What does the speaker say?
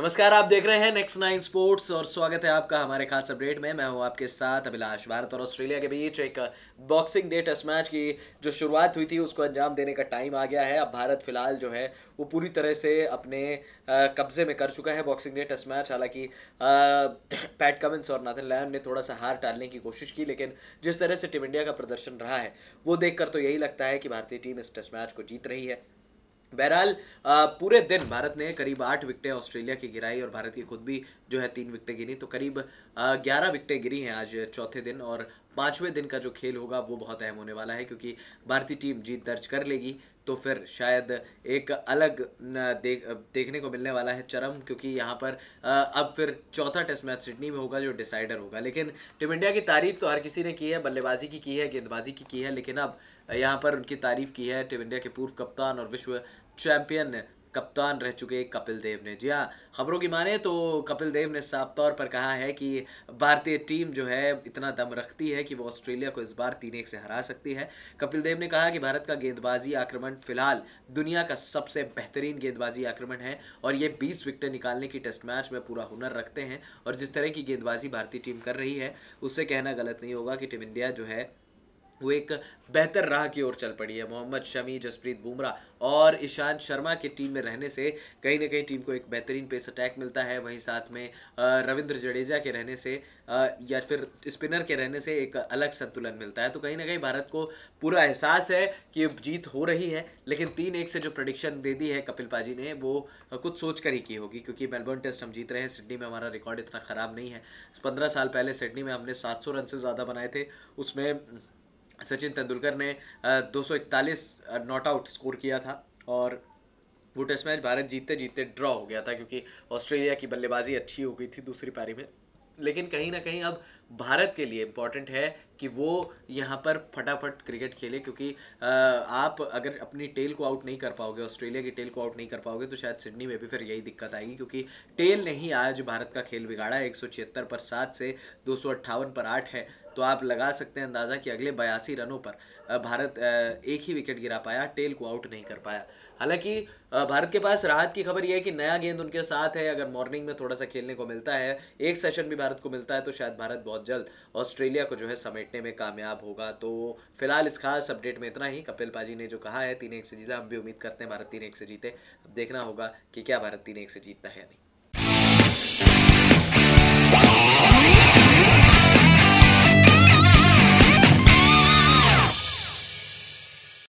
नमस्कार आप देख रहे हैं नेक्स्ट नाइन स्पोर्ट्स और स्वागत है आपका हमारे खास अपडेट में मैं हूं आपके साथ अभिलाष भारत और ऑस्ट्रेलिया के बीच एक बॉक्सिंग डे टेस्ट मैच की जो शुरुआत हुई थी उसको अंजाम देने का टाइम आ गया है अब भारत फिलहाल जो है वो पूरी तरह से अपने कब्जे में कर चुका है बॉक्सिंग डे टेस्ट मैच हालांकि पैट कमिंस और नाथन लैम ने थोड़ा सा हार टालने की कोशिश की लेकिन जिस तरह से टीम इंडिया का प्रदर्शन रहा है वो देखकर तो यही लगता है कि भारतीय टीम इस टेस्ट मैच को जीत रही है बहरहाल पूरे दिन भारत ने करीब आठ विकटें ऑस्ट्रेलिया की गिराई और भारत की खुद भी जो है तीन विकटें गिरी तो करीब ग्यारह विकटें गिरी हैं आज चौथे दिन और पाँचवें दिन का जो खेल होगा वो बहुत अहम होने वाला है क्योंकि भारतीय टीम जीत दर्ज कर लेगी तो फिर शायद एक अलग देख देखने को मिलने वाला है चरम क्योंकि यहाँ पर अब फिर चौथा टेस्ट मैच सिडनी में होगा जो डिसाइडर होगा लेकिन टीम इंडिया की तारीफ तो हर किसी ने की है बल्लेबाजी की की है गेंदबाजी की की है लेकिन अब यहाँ पर उनकी तारीफ की है टीम इंडिया के पूर्व कप्तान और विश्व चैंपियन कप्तान रह चुके कपिल देव ने जी हाँ खबरों की माने तो कपिल देव ने साफ तौर पर कहा है कि भारतीय टीम जो है इतना दम रखती है कि वो ऑस्ट्रेलिया को इस बार तीन एक से हरा सकती है कपिल देव ने कहा कि भारत का गेंदबाजी आक्रमण फिलहाल दुनिया का सबसे बेहतरीन गेंदबाजी आक्रमण है और ये बीस विकेट निकालने की टेस्ट मैच में पूरा हुनर रखते हैं और जिस तरह की गेंदबाजी भारतीय टीम कर रही है उससे कहना गलत नहीं होगा कि टीम इंडिया जो है वो एक बेहतर राह की ओर चल पड़ी है मोहम्मद शमी जसप्रीत बुमराह और ईशांत शर्मा की टीम में रहने से कहीं ना कहीं टीम को एक बेहतरीन पेस अटैक मिलता है वहीं साथ में रविंद्र जडेजा के रहने से या फिर स्पिनर के रहने से एक अलग संतुलन मिलता है तो कहीं ना कहीं भारत को पूरा एहसास है कि जीत हो रही है लेकिन तीन एक से जो प्रडिक्शन दे दी है कपिल पाजी ने वो कुछ सोच कर ही की होगी क्योंकि मेलबर्न टेस्ट हम जीत रहे हैं सिडनी में हमारा रिकॉर्ड इतना ख़राब नहीं है पंद्रह साल पहले सिडनी में हमने सात रन से ज़्यादा बनाए थे उसमें सचिन तेंदुलकर ने दो नॉट आउट स्कोर किया था और वो टेस्ट मैच भारत जीतते जीतते ड्रॉ हो गया था क्योंकि ऑस्ट्रेलिया की बल्लेबाजी अच्छी हो गई थी दूसरी पारी में लेकिन कहीं ना कहीं अब भारत के लिए इम्पॉर्टेंट है कि वो यहाँ पर फटाफट क्रिकेट खेले क्योंकि आप अगर अपनी टेल को आउट नहीं कर पाओगे ऑस्ट्रेलिया की टेल को आउट नहीं कर पाओगे तो शायद सिडनी में भी फिर यही दिक्कत आएगी क्योंकि टेल ने ही आज भारत का खेल बिगाड़ा एक पर सात से दो पर आठ है तो आप लगा सकते हैं अंदाज़ा कि अगले बयासी रनों पर भारत एक ही विकेट गिरा पाया टेल को आउट नहीं कर पाया हालांकि भारत के पास राहत की खबर यह है कि नया गेंद उनके साथ है अगर मॉर्निंग में थोड़ा सा खेलने को मिलता है एक सेशन भी भारत को मिलता है तो शायद भारत बहुत जल्द ऑस्ट्रेलिया को जो है समेटने में कामयाब होगा तो फिलहाल इस खास अपडेट में इतना ही कपिल पाजी ने जो कहा है तीन एक से जीता हम भी उम्मीद करते हैं भारत तीन एक से जीते अब देखना होगा कि क्या भारत तीन एक से जीतता है या नहीं